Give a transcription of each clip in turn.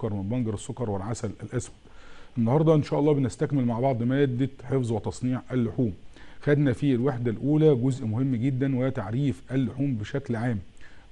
السكر من بنجر السكر والعسل الاسود النهارده ان شاء الله بنستكمل مع بعض ماده حفظ وتصنيع اللحوم خدنا في الوحده الاولى جزء مهم جدا وهي تعريف اللحوم بشكل عام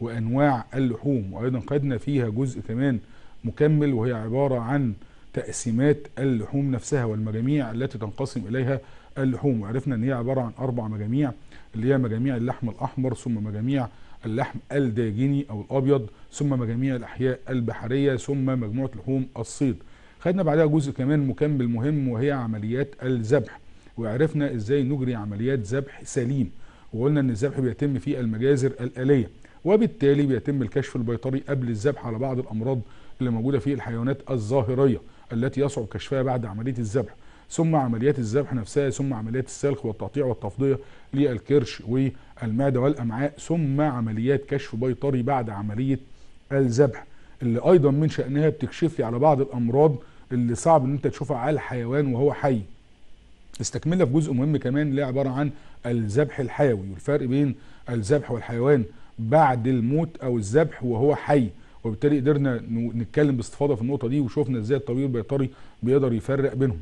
وانواع اللحوم وايضا خدنا فيها جزء كمان مكمل وهي عباره عن تقسيمات اللحوم نفسها والمجاميع التي تنقسم اليها اللحوم وعرفنا ان هي عباره عن اربع مجاميع اللي هي مجاميع اللحم الاحمر ثم مجاميع اللحم الداجيني او الابيض ثم مجاميع الاحياء البحريه ثم مجموعه لحوم الصيد خدنا بعدها جزء كمان مكمل مهم وهي عمليات الذبح وعرفنا ازاي نجري عمليات ذبح سليم وقلنا ان الذبح بيتم في المجازر الاليه وبالتالي بيتم الكشف البيطري قبل الذبح على بعض الامراض اللي موجوده في الحيوانات الظاهريه التي يصعب كشفها بعد عمليه الذبح ثم عمليات الذبح نفسها ثم عمليات السلخ والتقطيع والتفضية للكرش والمعدة والأمعاء ثم عمليات كشف بيطري بعد عملية الذبح اللي أيضا من شأنها بتكشف لي على بعض الأمراض اللي صعب ان انت تشوفها على الحيوان وهو حي استكملنا في جزء مهم كمان اللي عباره عن الذبح الحيوي والفرق بين الذبح والحيوان بعد الموت او الذبح وهو حي وبالتالي قدرنا نتكلم باستفاضه في النقطه دي وشفنا ازاي الطبيب البيطري بيقدر يفرق بينهم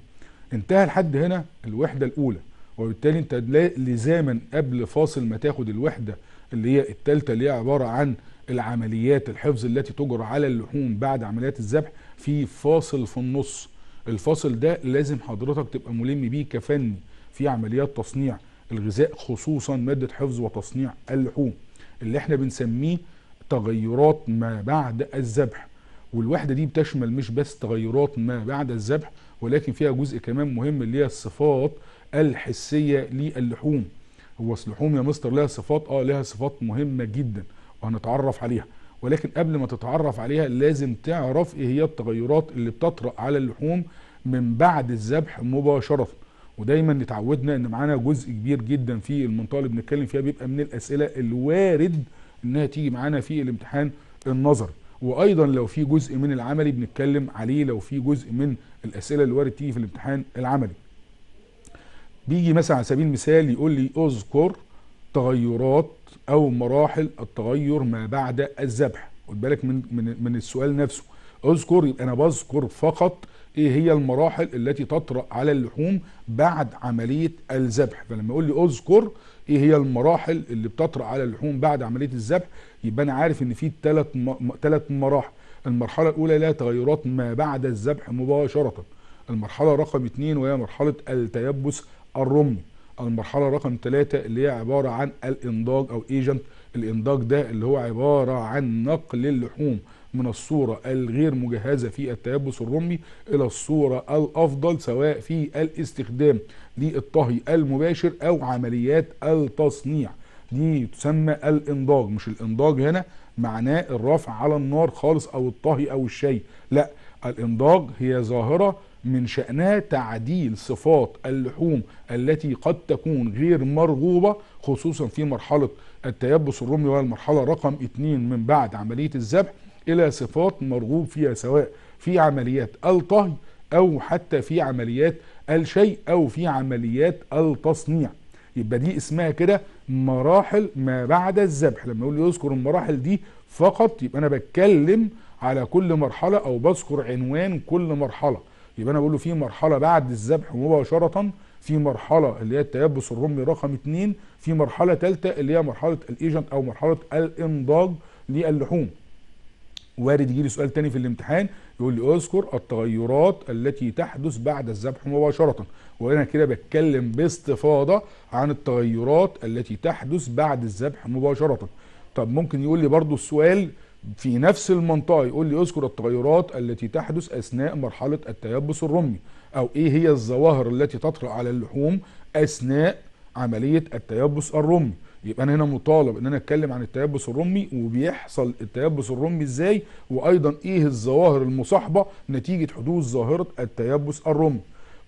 انتهى لحد هنا الوحدة الأولى وبالتالي أنت لزاما قبل فاصل ما تاخد الوحدة اللي هي الثالثة اللي هي عبارة عن العمليات الحفظ التي تجرى على اللحوم بعد عمليات الذبح في فاصل في النص الفاصل ده لازم حضرتك تبقى ملم بيه كفني في عمليات تصنيع الغذاء خصوصا مادة حفظ وتصنيع اللحوم اللي احنا بنسميه تغيرات ما بعد الذبح والوحدة دي بتشمل مش بس تغيرات ما بعد الذبح ولكن فيها جزء كمان مهم اللي هي الصفات الحسيه للحوم هو اللحوم يا مستر لها صفات اه لها صفات مهمه جدا وهنتعرف عليها ولكن قبل ما تتعرف عليها لازم تعرف ايه هي التغيرات اللي بتطرأ على اللحوم من بعد الذبح مباشره ودايما اتعودنا ان معانا جزء كبير جدا في المنطقه اللي بنتكلم فيها بيبقى من الاسئله الوارد انها تيجي معانا في الامتحان النظري وايضا لو في جزء من العملي بنتكلم عليه لو في جزء من الاسئله اللي وارد تيجي في الامتحان العملي بيجي مثلا على سبيل المثال يقول لي اذكر تغيرات او مراحل التغير ما بعد الذبح خد بالك من من من السؤال نفسه اذكر يبقى انا بذكر فقط ايه هي المراحل التي تطرأ على اللحوم بعد عمليه الذبح فلما يقول لي اذكر ايه هي المراحل اللي بتطرأ على اللحوم بعد عمليه الذبح يبقى انا عارف ان في ثلاث ثلاث مراحل المرحلة الأولى لها تغيرات ما بعد الذبح مباشرة المرحلة رقم اثنين وهي مرحلة التيبس الرمي المرحلة رقم ثلاثة اللي هي عبارة عن الإنضاج أو إيجنت الإنضاج ده اللي هو عبارة عن نقل اللحوم من الصورة الغير مجهزة في التيبس الرمي إلى الصورة الأفضل سواء في الاستخدام للطهي المباشر أو عمليات التصنيع دي تسمى الإنضاج مش الإنضاج هنا معناه الرفع على النار خالص او الطهي او الشيء لا الانضاج هي ظاهرة من شأنها تعديل صفات اللحوم التي قد تكون غير مرغوبة خصوصا في مرحلة التيبس الرمي وهي المرحلة رقم اثنين من بعد عملية الذبح إلى صفات مرغوب فيها سواء في عمليات الطهي أو حتى في عمليات الشيء أو في عمليات التصنيع يبقى دي اسمها كده مراحل ما بعد الذبح لما يقول يذكر المراحل دي فقط يبقى انا بتكلم على كل مرحله او بذكر عنوان كل مرحله يبقى انا بقول له في مرحله بعد الذبح مباشره في مرحله اللي هي التيبس الرمي رقم اتنين في مرحله ثالثه اللي هي مرحله الايجنت او مرحله الانضاج للحوم وارد يجي لي سؤال تاني في الامتحان يقول لي اذكر التغيرات التي تحدث بعد الذبح مباشره وانا كده بتكلم باستفاضه عن التغيرات التي تحدث بعد الذبح مباشره طب ممكن يقول لي برضو السؤال في نفس المنطقه يقول لي اذكر التغيرات التي تحدث اثناء مرحله التيبس الرمي او ايه هي الظواهر التي تطرا على اللحوم اثناء عمليه التيبس الرمي يبقى انا هنا مطالب ان انا اتكلم عن التيبس الرمي وبيحصل التيبس الرمي ازاي وايضا ايه الظواهر المصاحبه نتيجه حدوث ظاهره التيبس الرمي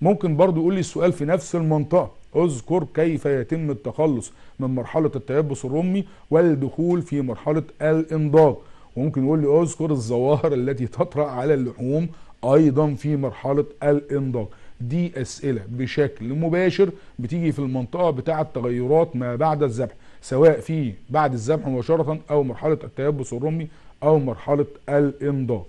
ممكن برضو يقول لي السؤال في نفس المنطقة اذكر كيف يتم التخلص من مرحلة التيبس الرمي والدخول في مرحلة الانضاج وممكن يقول لي اذكر الظواهر التي تطرأ على اللحوم ايضا في مرحلة الانضاج دي اسئلة بشكل مباشر بتيجي في المنطقة بتاعة تغيرات ما بعد الذبح سواء في بعد الذبح مباشرة او مرحلة التيبس الرمي او مرحلة الانضاج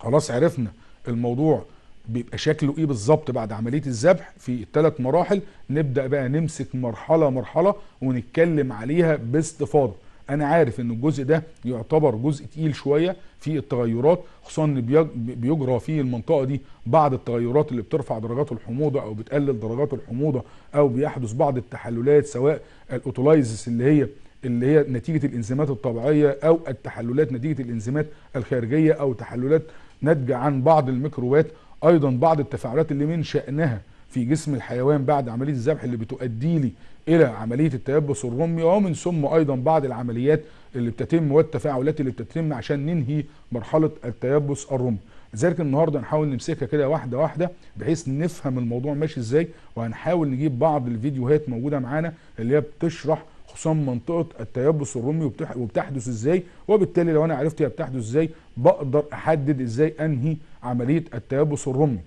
خلاص عرفنا الموضوع بيبقى شكله ايه بالظبط بعد عمليه الذبح في الثلاث مراحل نبدا بقى نمسك مرحله مرحله ونتكلم عليها باستفاضه انا عارف ان الجزء ده يعتبر جزء تقيل شويه في التغيرات خصوصا ان بيجرى في المنطقه دي بعض التغيرات اللي بترفع درجات الحموضه او بتقلل درجات الحموضه او بيحدث بعض التحللات سواء الاوتولايزس اللي هي اللي هي نتيجه الانزيمات الطبيعيه او التحللات نتيجه الانزيمات الخارجيه او تحللات ناتجه عن بعض الميكروبات ايضا بعض التفاعلات اللي من شانها في جسم الحيوان بعد عمليه الذبح اللي بتؤدي لي الى عمليه التيبس الرمي ومن ثم ايضا بعض العمليات اللي بتتم والتفاعلات اللي بتتم عشان ننهي مرحله التيبس الرمي لذلك النهارده هنحاول نمسكها كده واحده واحده بحيث نفهم الموضوع ماشي ازاي وهنحاول نجيب بعض الفيديوهات موجوده معانا اللي هي بتشرح حصان منطقه التيبس الرمي وبتحدث ازاي وبالتالي لو انا عرفت هي بتحدث ازاي بقدر احدد ازاي انهي عمليه التيبس الرمي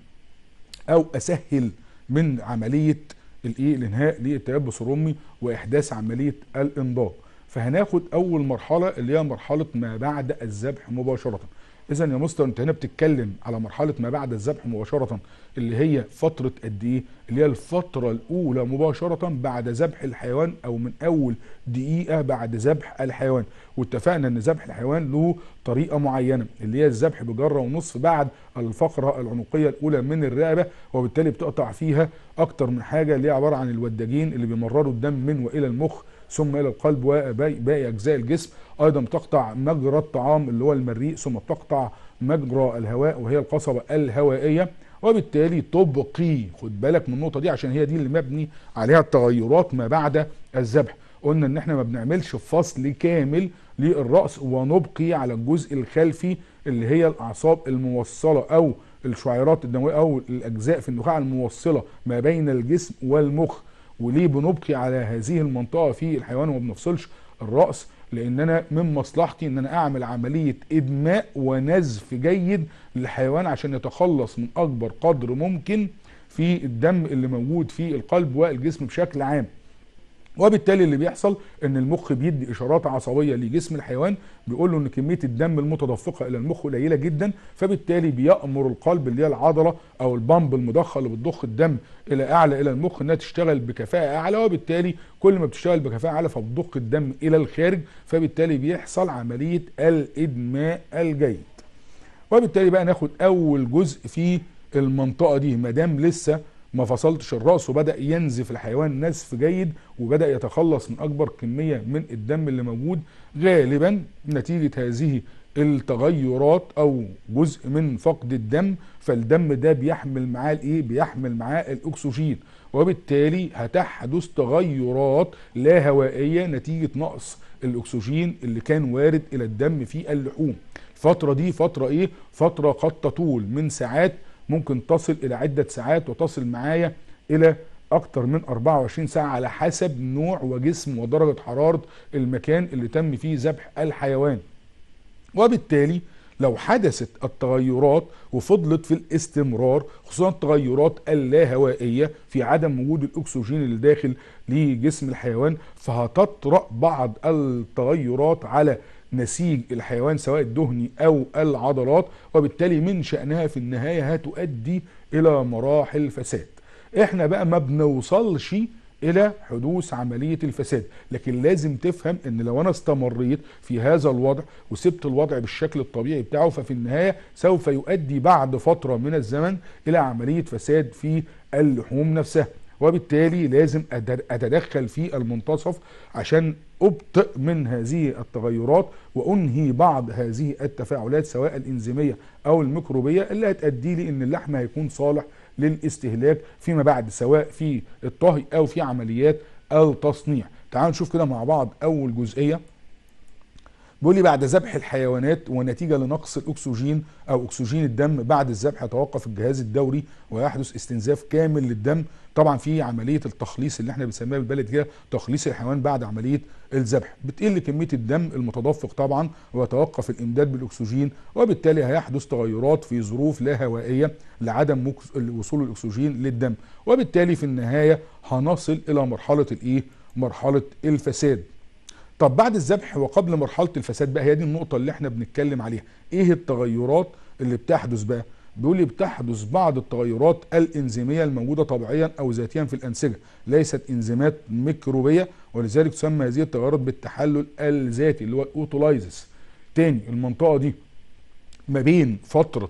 او اسهل من عمليه الايه الانهاء للتيبس الرمي واحداث عمليه الانضاج فهناخد اول مرحله اللي هي مرحله ما بعد الذبح مباشره اذا يا مستر انت هنا بتتكلم على مرحله ما بعد الذبح مباشره اللي هي فتره قد ايه اللي هي الفتره الاولى مباشره بعد ذبح الحيوان او من اول دقيقه بعد ذبح الحيوان واتفقنا ان ذبح الحيوان له طريقه معينه اللي هي الذبح بجره ونص بعد الفقره العنقيه الاولى من الرقبه وبالتالي بتقطع فيها اكتر من حاجه اللي هي عباره عن الوداجين اللي بيمرروا الدم من والى المخ ثم الى القلب وباقي اجزاء الجسم ايضا بتقطع مجرى الطعام اللي هو المريء ثم بتقطع مجرى الهواء وهي القصبه الهوائيه وبالتالي تبقي خد بالك من النقطه دي عشان هي دي اللي مبني عليها التغيرات ما بعد الذبح قلنا ان احنا ما بنعملش فصل كامل للراس ونبقي على الجزء الخلفي اللي هي الاعصاب الموصله او الشعيرات الدمويه او الاجزاء في النخاع الموصله ما بين الجسم والمخ وليه بنبقي على هذه المنطقة في الحيوان وما بنفصلش الرأس لان انا من مصلحتي ان انا اعمل عملية ادماء ونزف جيد للحيوان عشان يتخلص من اكبر قدر ممكن في الدم اللي موجود في القلب والجسم بشكل عام وبالتالي اللي بيحصل ان المخ بيدي اشارات عصبيه لجسم الحيوان بيقول له ان كميه الدم المتدفقه الى المخ قليله جدا فبالتالي بيامر القلب اللي هي العضله او البامب المضخه اللي بتضخ الدم الى اعلى الى المخ انها تشتغل بكفاءه اعلى وبالتالي كل ما بتشتغل بكفاءه اعلى فبتضخ الدم الى الخارج فبالتالي بيحصل عمليه الادماء الجيد. وبالتالي بقى ناخد اول جزء في المنطقه دي ما دام لسه ما فصلتش الراس وبدا ينزف الحيوان نزف جيد وبدا يتخلص من اكبر كميه من الدم اللي موجود غالبا نتيجه هذه التغيرات او جزء من فقد الدم فالدم ده بيحمل معاه الايه بيحمل معاه الاكسجين وبالتالي هتحدث تغيرات لا هوائيه نتيجه نقص الاكسجين اللي كان وارد الى الدم في اللحوم الفتره دي فتره ايه فتره قد تطول من ساعات ممكن تصل الى عدة ساعات وتصل معايا الى اكتر من 24 ساعة على حسب نوع وجسم ودرجة حرارة المكان اللي تم فيه ذبح الحيوان وبالتالي لو حدثت التغيرات وفضلت في الاستمرار خصوصا التغيرات اللاهوائية في عدم وجود الأكسجين اللي داخل لجسم الحيوان فهتطرأ بعض التغيرات على نسيج الحيوان سواء الدهني أو العضلات وبالتالي من شأنها في النهاية هتؤدي إلى مراحل فساد احنا بقى ما بنوصلش الى حدوث عملية الفساد لكن لازم تفهم ان لو انا استمريت في هذا الوضع وسبت الوضع بالشكل الطبيعي بتاعه ففي النهاية سوف يؤدي بعد فترة من الزمن الى عملية فساد في اللحوم نفسها وبالتالي لازم أتدخل في المنتصف عشان أبطئ من هذه التغيرات وأنهي بعض هذه التفاعلات سواء الإنزيمية أو الميكروبية اللي هتؤدي لي أن اللحم هيكون صالح للاستهلاك فيما بعد سواء في الطهي أو في عمليات التصنيع تعالوا نشوف كده مع بعض أول جزئية بيقول لي بعد ذبح الحيوانات ونتيجه لنقص الاكسجين او اكسجين الدم بعد الذبح يتوقف الجهاز الدوري ويحدث استنزاف كامل للدم طبعا في عمليه التخليص اللي احنا بنسميها بالبلد كده تخليص الحيوان بعد عمليه الذبح بتقل كميه الدم المتدفق طبعا ويتوقف الامداد بالاكسجين وبالتالي هيحدث تغيرات في ظروف لا هوائيه لعدم وصول الاكسجين للدم وبالتالي في النهايه هنصل الى مرحله الايه مرحله الفساد طب بعد الذبح وقبل مرحله الفساد بقى هي دي النقطه اللي احنا بنتكلم عليها ايه التغيرات اللي بتحدث بقى بيقول لي بتحدث بعض التغيرات الانزيميه الموجوده طبيعيا او ذاتيا في الانسجه ليست انزيمات ميكروبيه ولذلك تسمى هذه التغيرات بالتحلل الذاتي اللي هو الاوتولايزس تاني المنطقه دي ما بين فتره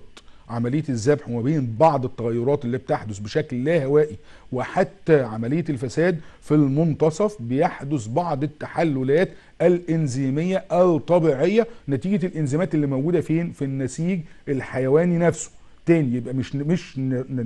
عمليه الذبح وما بين بعض التغيرات اللي بتحدث بشكل لا هوائي وحتى عمليه الفساد في المنتصف بيحدث بعض التحللات الانزيميه الطبيعيه نتيجه الانزيمات اللي موجوده فين في النسيج الحيواني نفسه تاني يبقى مش مش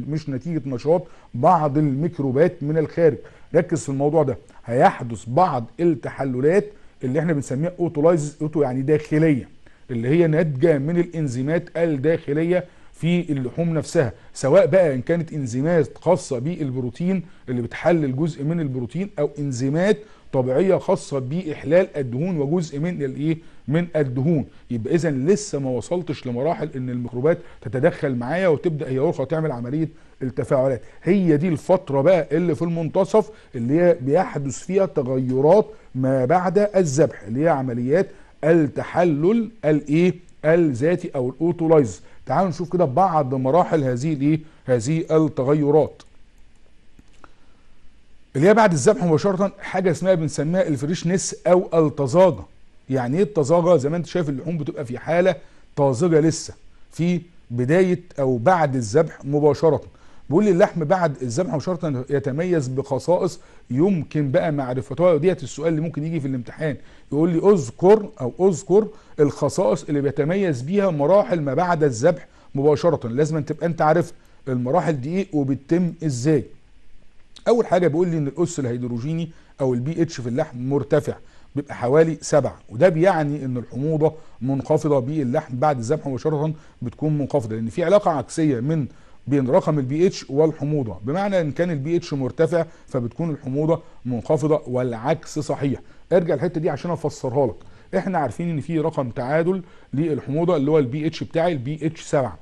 مش نتيجه نشاط بعض الميكروبات من الخارج ركز في الموضوع ده هيحدث بعض التحللات اللي احنا بنسميها اوتولايز اوتو يعني داخليه اللي هي ناتجه من الانزيمات الداخليه في اللحوم نفسها سواء بقى ان كانت انزيمات خاصه بالبروتين اللي بتحلل جزء من البروتين او انزيمات طبيعيه خاصه باحلال الدهون وجزء من الايه من الدهون يبقى اذا لسه ما وصلتش لمراحل ان الميكروبات تتدخل معايا وتبدا هي اخرى تعمل عمليه التفاعلات هي دي الفتره بقى اللي في المنتصف اللي هي بيحدث فيها تغيرات ما بعد الذبح اللي هي عمليات التحلل الايه الذاتي او الاوتولايز تعالوا نشوف كده بعض مراحل هذه الايه هذه التغيرات اللي هي بعد الذبح مباشره حاجه اسمها بنسميها الفريشنس او الطزاجه. يعني ايه الطزاجه؟ زي ما انت شايف اللحوم بتبقى في حاله طازجه لسه في بدايه او بعد الذبح مباشره بيقول لي اللحم بعد الذبح شرطا يتميز بخصائص يمكن بقى معرفتها وديت السؤال اللي ممكن يجي في الامتحان يقول لي اذكر او اذكر الخصائص اللي بيتميز بيها مراحل ما بعد الذبح مباشره لازم تبقى انت عارف المراحل دي ايه وبتتم ازاي اول حاجه بيقول لي ان الاس الهيدروجيني او البي اتش في اللحم مرتفع بيبقى حوالي سبعة وده بيعني ان الحموضة منخفضة باللحم بعد الذبح مباشرة بتكون منخفضة لان في علاقة عكسية من بين رقم البي اتش والحموضه بمعنى ان كان البي اتش مرتفع فبتكون الحموضه منخفضه والعكس صحيح ارجع الحته دي عشان افسرها لك احنا عارفين ان في رقم تعادل للحموضه اللي هو البي اتش بتاعي البي اتش 7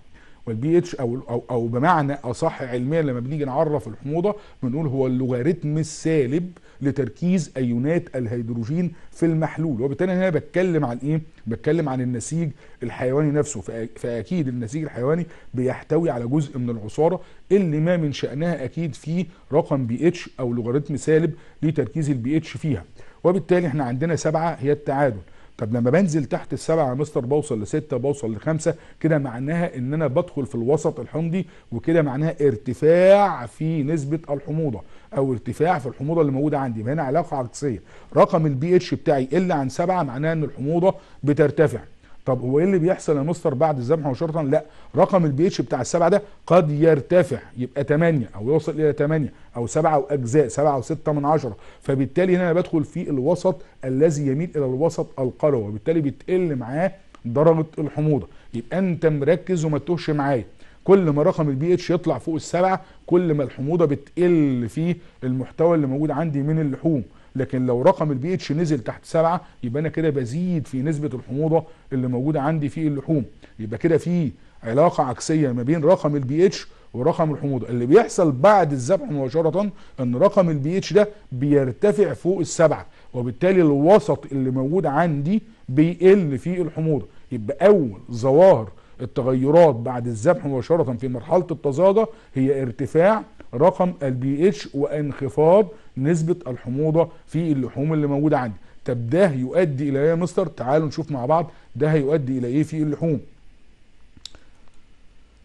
والبي اتش او او او بمعنى اصح علميا لما بنيجي نعرف الحموضه بنقول هو اللوغاريتم السالب لتركيز ايونات الهيدروجين في المحلول وبالتالي انا بتكلم عن ايه بتكلم عن النسيج الحيواني نفسه فاكيد النسيج الحيواني بيحتوي على جزء من العصاره اللي ما من شانها اكيد فيه رقم بي اتش او لوغاريتم سالب لتركيز البي اتش فيها وبالتالي احنا عندنا سبعه هي التعادل طب لما بنزل تحت السبعه يا مستر بوصل لسته بوصل لخمسه كده معناها ان انا بدخل في الوسط الحمضي وكده معناها ارتفاع في نسبه الحموضه او ارتفاع في الحموضه اللي موجوده عندي ما هنا علاقه عكسيه رقم البي اتش بتاعي قل عن سبعه معناها ان الحموضه بترتفع طب هو ايه اللي بيحصل يا مستر بعد الذبح مباشره؟ لا رقم البي اتش بتاع السبعه ده قد يرتفع يبقى 8 او يوصل الى 8 او 7 واجزاء 7 و6 من 10 فبالتالي هنا انا بدخل في الوسط الذي يميل الى الوسط القروي وبالتالي بتقل معاه درجه الحموضه يبقى انت مركز وما تتوهش معايا كل ما رقم البي اتش يطلع فوق السبعه كل ما الحموضه بتقل في المحتوى اللي موجود عندي من اللحوم لكن لو رقم البي اتش نزل تحت سبعة يبقى انا كده بزيد في نسبه الحموضه اللي موجوده عندي في اللحوم يبقى كده في علاقه عكسيه ما بين رقم البي اتش ورقم الحموضه اللي بيحصل بعد الذبح مباشره ان رقم البي اتش ده بيرتفع فوق السبعه وبالتالي الوسط اللي موجود عندي بيقل في الحموضه يبقى اول ظواهر التغيرات بعد الذبح مباشره في مرحله التزاجه هي ارتفاع رقم البي اتش وانخفاض نسبه الحموضه في اللحوم اللي موجوده عندي طب ده يؤدي الى ايه يا مستر تعالوا نشوف مع بعض ده هيؤدي الى ايه في اللحوم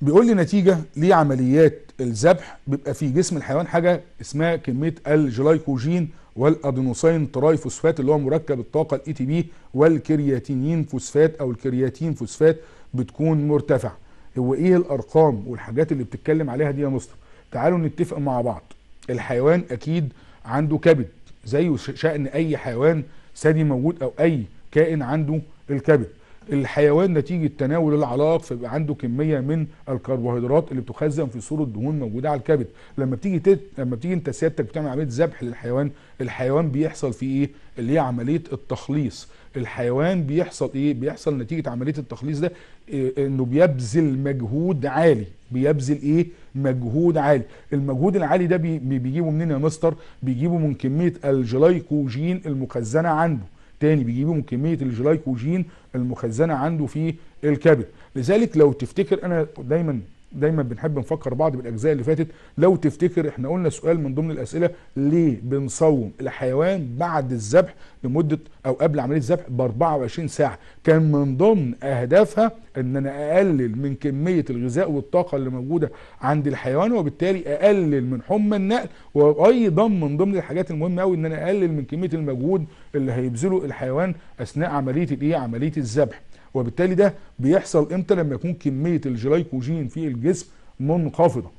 بيقول لي نتيجه لعمليات الذبح بيبقى في جسم الحيوان حاجه اسمها كميه الجلايكوجين والادينوسين تراي فوسفات اللي هو مركب الطاقه الاي تي e بي والكرياتينين فوسفات او الكرياتين فوسفات بتكون مرتفع هو ايه الارقام والحاجات اللي بتتكلم عليها دي يا مستر تعالوا نتفق مع بعض الحيوان اكيد عنده كبد زيه شأن أي حيوان ثدي موجود أو أي كائن عنده الكبد الحيوان نتيجة تناول العلاق فيبقى عنده كمية من الكربوهيدرات اللي بتخزن في صورة دهون موجودة على الكبد لما بتيجي تت... لما بتيجي انت سيادتك بتعمل عملية ذبح للحيوان الحيوان بيحصل فيه ايه اللي هي عملية التخليص الحيوان بيحصل ايه بيحصل نتيجه عمليه التخليص ده إيه انه بيبذل مجهود عالي بيبذل ايه مجهود عالي المجهود العالي ده بي بيجيبه منين يا مستر بيجيبه من كميه الجلايكوجين المخزنه عنده تاني بيجيبه من كميه الجلايكوجين المخزنه عنده في الكبد لذلك لو تفتكر انا دايما دايما بنحب نفكر بعض بالاجزاء اللي فاتت لو تفتكر احنا قلنا سؤال من ضمن الاسئله ليه بنصوم الحيوان بعد الذبح لمده او قبل عمليه الذبح ب 24 ساعه كان من ضمن اهدافها ان انا اقلل من كميه الغذاء والطاقه اللي موجوده عند الحيوان وبالتالي اقلل من حمى النقل وايضا من ضمن الحاجات المهمه قوي ان انا اقلل من كميه المجهود اللي هيبذله الحيوان اثناء عمليه الايه عمليه الذبح وبالتالي ده بيحصل امتى لما يكون كميه الجلايكوجين في الجسم منخفضه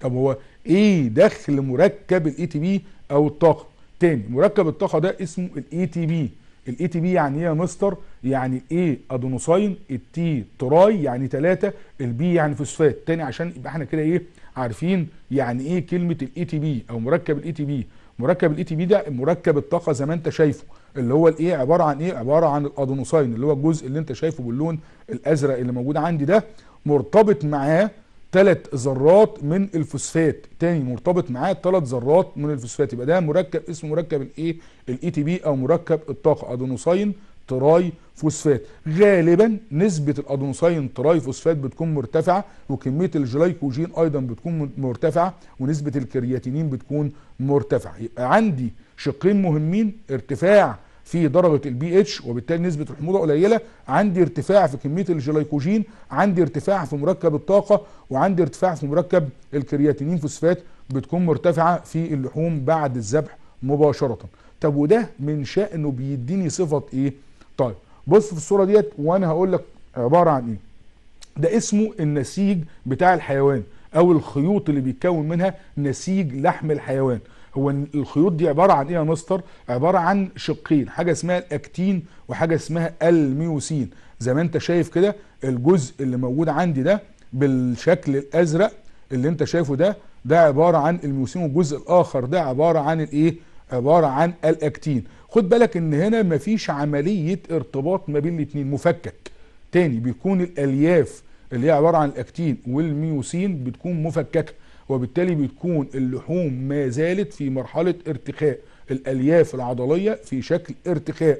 طب هو ايه دخل مركب الاي تي e بي او الطاقه تاني مركب الطاقه ده اسمه الاي تي e بي الاي تي e بي يعني ايه يا مستر يعني ايه ادونوساين التي تراي يعني ثلاثة البي يعني فوسفات تاني عشان يبقى احنا كده ايه عارفين يعني ايه كلمه الاي تي بي او مركب الاي تي بي مركب الاي تي بي ده مركب الطاقه زي ما انت شايفه اللي هو الايه عباره عن ايه عباره عن الادونوساين اللي هو الجزء اللي انت شايفه باللون الازرق اللي موجود عندي ده مرتبط معاه ثلاث ذرات من الفوسفات تاني مرتبط معاه ثلاث ذرات من الفوسفات يبقى ده مركب اسمه مركب الايه الاي تي بي او مركب الطاقه ادونوساين تراي فوسفات غالبا نسبة الادونوسين تراي فوسفات بتكون مرتفعة وكمية الجلايكوجين ايضا بتكون مرتفعة ونسبة الكرياتينين بتكون مرتفعة يبقى عندي شقين مهمين ارتفاع في درجة البي اتش وبالتالي نسبة الحموضة قليلة عندي ارتفاع في كمية الجلايكوجين عندي ارتفاع في مركب الطاقة وعندي ارتفاع في مركب الكرياتينين فوسفات بتكون مرتفعة في اللحوم بعد الذبح مباشرة طب وده من شأنه بيديني صفة ايه طيب بص في الصوره ديت وانا هقول لك عباره عن ايه ده اسمه النسيج بتاع الحيوان او الخيوط اللي بيتكون منها نسيج لحم الحيوان هو الخيوط دي عباره عن ايه يا مستر عباره عن شقين حاجه اسمها الاكتين وحاجه اسمها الميوسين زي ما انت شايف كده الجزء اللي موجود عندي ده بالشكل الازرق اللي انت شايفه ده ده عباره عن الميوسين والجزء الاخر ده عباره عن الايه عباره عن الاكتين خد بالك ان هنا مفيش عملية ارتباط ما بين الاتنين مفكك تاني بيكون الالياف اللي هي عبارة عن الاكتين والميوسين بتكون مفككة وبالتالي بتكون اللحوم ما زالت في مرحلة ارتخاء الالياف العضلية في شكل ارتخاء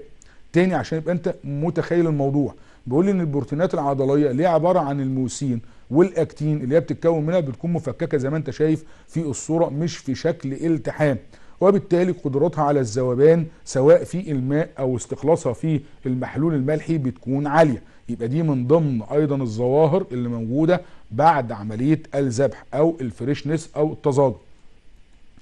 تاني عشان يبقى انت متخيل الموضوع بيقول ان البروتينات العضليه اللي هي عباره عن الموسين والاكتين اللي هي بتتكون منها بتكون مفككه زي ما انت شايف في الصوره مش في شكل التحام وبالتالي قدرتها على الذوبان سواء في الماء او استخلاصها في المحلول الملحي بتكون عاليه يبقى دي من ضمن ايضا الظواهر اللي موجوده بعد عمليه الذبح او الفريشنس او التزاجر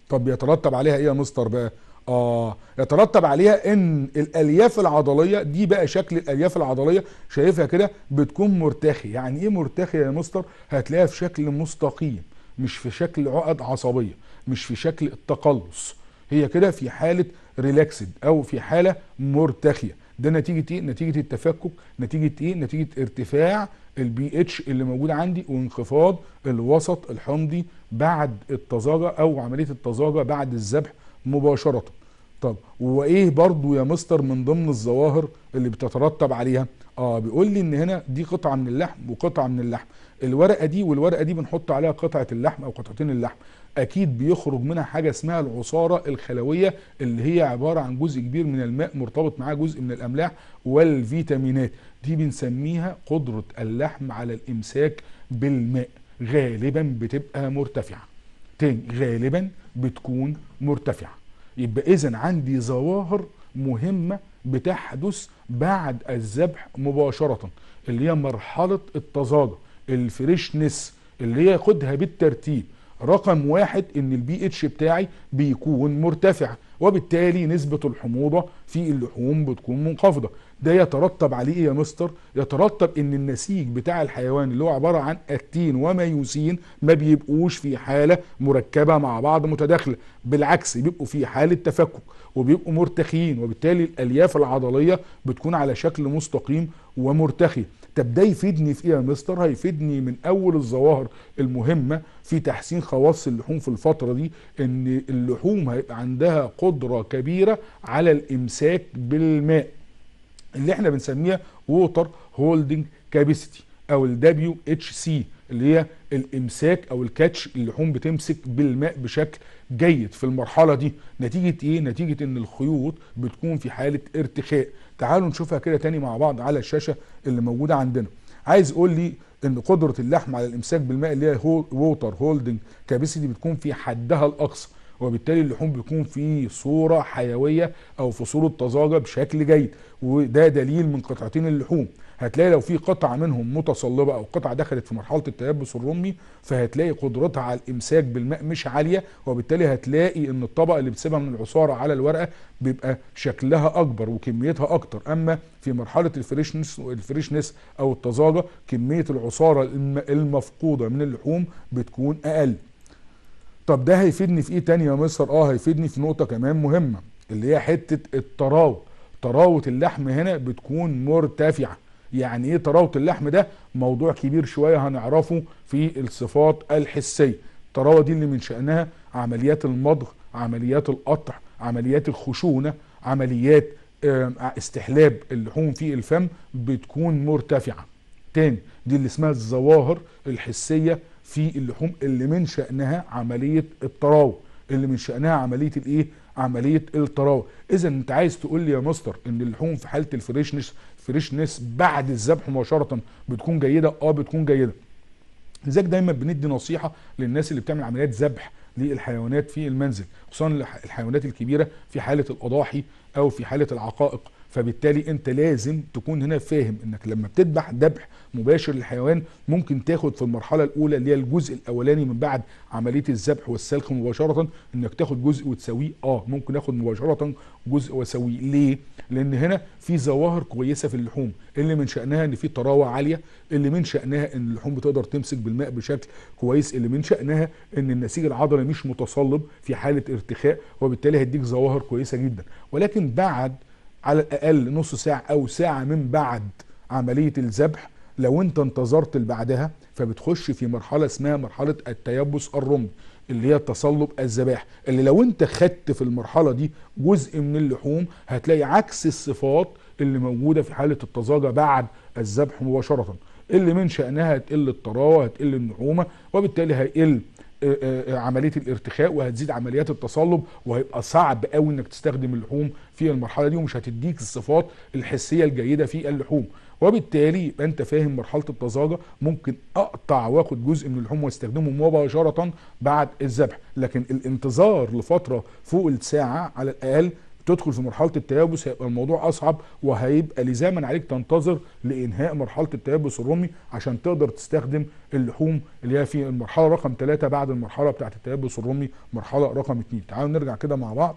طب يترتب عليها ايه يا مستر بقى اه يترتب عليها ان الالياف العضليه دي بقى شكل الالياف العضليه شايفها كده بتكون مرتخي يعني ايه مرتخي يا مستر هتلاقيها في شكل مستقيم مش في شكل عقد عصبيه مش في شكل التقلص هي كده في حالة ريلاكسد او في حالة مرتخية ده نتيجة ايه؟ نتيجة التفكك نتيجة ايه؟ نتيجة ارتفاع البي اتش اللي موجود عندي وانخفاض الوسط الحمضي بعد التزاجة او عملية التزاجة بعد الذبح مباشرة طب وايه برضو يا مستر من ضمن الظواهر اللي بتترتب عليها اه بيقول لي ان هنا دي قطعه من اللحم وقطعه من اللحم الورقه دي والورقه دي بنحط عليها قطعه اللحم او قطعتين اللحم اكيد بيخرج منها حاجه اسمها العصاره الخلويه اللي هي عباره عن جزء كبير من الماء مرتبط معاه جزء من الاملاح والفيتامينات دي بنسميها قدره اللحم على الامساك بالماء غالبا بتبقى مرتفعه تاني غالبا بتكون مرتفعه يبقى اذا عندي ظواهر مهمه بتحدث بعد الذبح مباشره اللي هي مرحله التزاجة الفريشنس اللي هي خدها بالترتيب رقم واحد ان البي اتش بتاعي بيكون مرتفع وبالتالي نسبة الحموضة في اللحوم بتكون منخفضة ده يترتب عليه ايه يا مستر يترتب ان النسيج بتاع الحيوان اللي هو عبارة عن اكتين وميوسين ما بيبقوش في حالة مركبة مع بعض متداخلة بالعكس بيبقوا في حالة تفكك وبيبقوا مرتخيين وبالتالي الالياف العضلية بتكون على شكل مستقيم ومرتخي طب ده يفيدني في ايه يا مستر هيفيدني من اول الظواهر المهمه في تحسين خواص اللحوم في الفتره دي ان اللحوم هيبقى عندها قدره كبيره على الامساك بالماء اللي احنا بنسميها ووتر هولدنج كاباسيتي او ال دبليو اتش سي اللي هي الامساك او الكاتش اللحوم بتمسك بالماء بشكل جيد في المرحله دي نتيجه ايه نتيجه ان الخيوط بتكون في حاله ارتخاء تعالوا نشوفها كده تاني مع بعض على الشاشة اللي موجودة عندنا عايز اقول لي ان قدرة اللحم على الامساك بالماء اللي هي ووتر هولدنج كاباسيتي بتكون في حدها الاقصى وبالتالي اللحوم بيكون في صورة حيوية او في صورة تزاجة بشكل جيد وده دليل من قطعتين اللحوم هتلاقي لو في قطعه منهم متصلبه او قطعه دخلت في مرحله التيبس الرمي فهتلاقي قدرتها على الامساك بالماء مش عاليه وبالتالي هتلاقي ان الطبقه اللي بتسيبها من العصاره على الورقه بيبقى شكلها اكبر وكميتها اكتر اما في مرحله الفريشنس الفريشنس او الطازجه كميه العصاره المفقوده من اللحوم بتكون اقل طب ده هيفيدني في ايه تاني يا مصر اه هيفيدني في نقطه كمان مهمه اللي هي حته الطراوه طراوه اللحم هنا بتكون مرتفعه يعني ايه طراوه اللحم ده موضوع كبير شويه هنعرفه في الصفات الحسيه الطراوه دي اللي من شانها عمليات المضغ عمليات القطع عمليات الخشونه عمليات استحلاب اللحوم في الفم بتكون مرتفعه تاني دي اللي اسمها الظواهر الحسيه في اللحوم اللي من شانها عمليه الطراوه اللي من شانها عمليه الايه عمليه الطراوه اذا انت عايز تقول لي يا مستر ان اللحوم في حاله الفريشنس فريشنس بعد الذبح مباشره بتكون جيده اه بتكون جيده لذلك دايما بندي نصيحه للناس اللي بتعمل عمليات ذبح للحيوانات في المنزل خصوصا الحيوانات الكبيره في حاله الاضاحي او في حاله العقائق فبالتالي انت لازم تكون هنا فاهم انك لما بتذبح ذبح مباشر للحيوان ممكن تاخد في المرحله الاولى اللي هي الجزء الاولاني من بعد عمليه الذبح والسلخ مباشره انك تاخد جزء وتسويه اه ممكن اخد مباشره جزء واسويه ليه لان هنا في ظواهر كويسه في اللحوم اللي من شانها ان في طراوه عاليه اللي من شانها ان اللحوم بتقدر تمسك بالماء بشكل كويس اللي من شانها ان النسيج العضلي مش متصلب في حاله ارتخاء وبالتالي هيديك ظواهر كويسه جدا ولكن بعد على الاقل نص ساعه او ساعه من بعد عمليه الذبح لو انت انتظرت اللي بعدها فبتخش في مرحله اسمها مرحله التيبس الرمي اللي هي تصلب الذبائح اللي لو انت خدت في المرحله دي جزء من اللحوم هتلاقي عكس الصفات اللي موجوده في حاله التزاجه بعد الذبح مباشره اللي من شأنها هتقل الطراوة هتقل النعومة وبالتالي هيقل آه، آه، آه، عملية الارتخاء وهتزيد عمليات التصلب وهيبقى صعب قوي انك تستخدم اللحوم في المرحلة دي ومش هتديك الصفات الحسية الجيدة في اللحوم وبالتالي يبقى انت فاهم مرحله الطزاجه ممكن اقطع واخد جزء من اللحوم واستخدمه مباشره بعد الذبح لكن الانتظار لفتره فوق الساعه على الاقل تدخل في مرحله التيابس هيبقى الموضوع اصعب وهيبقى لزاما عليك تنتظر لانهاء مرحله التيابس الرمي عشان تقدر تستخدم اللحوم اللي هي في المرحله رقم 3 بعد المرحله بتاعه التيابس الرمي مرحله رقم 2 تعالوا نرجع كده مع بعض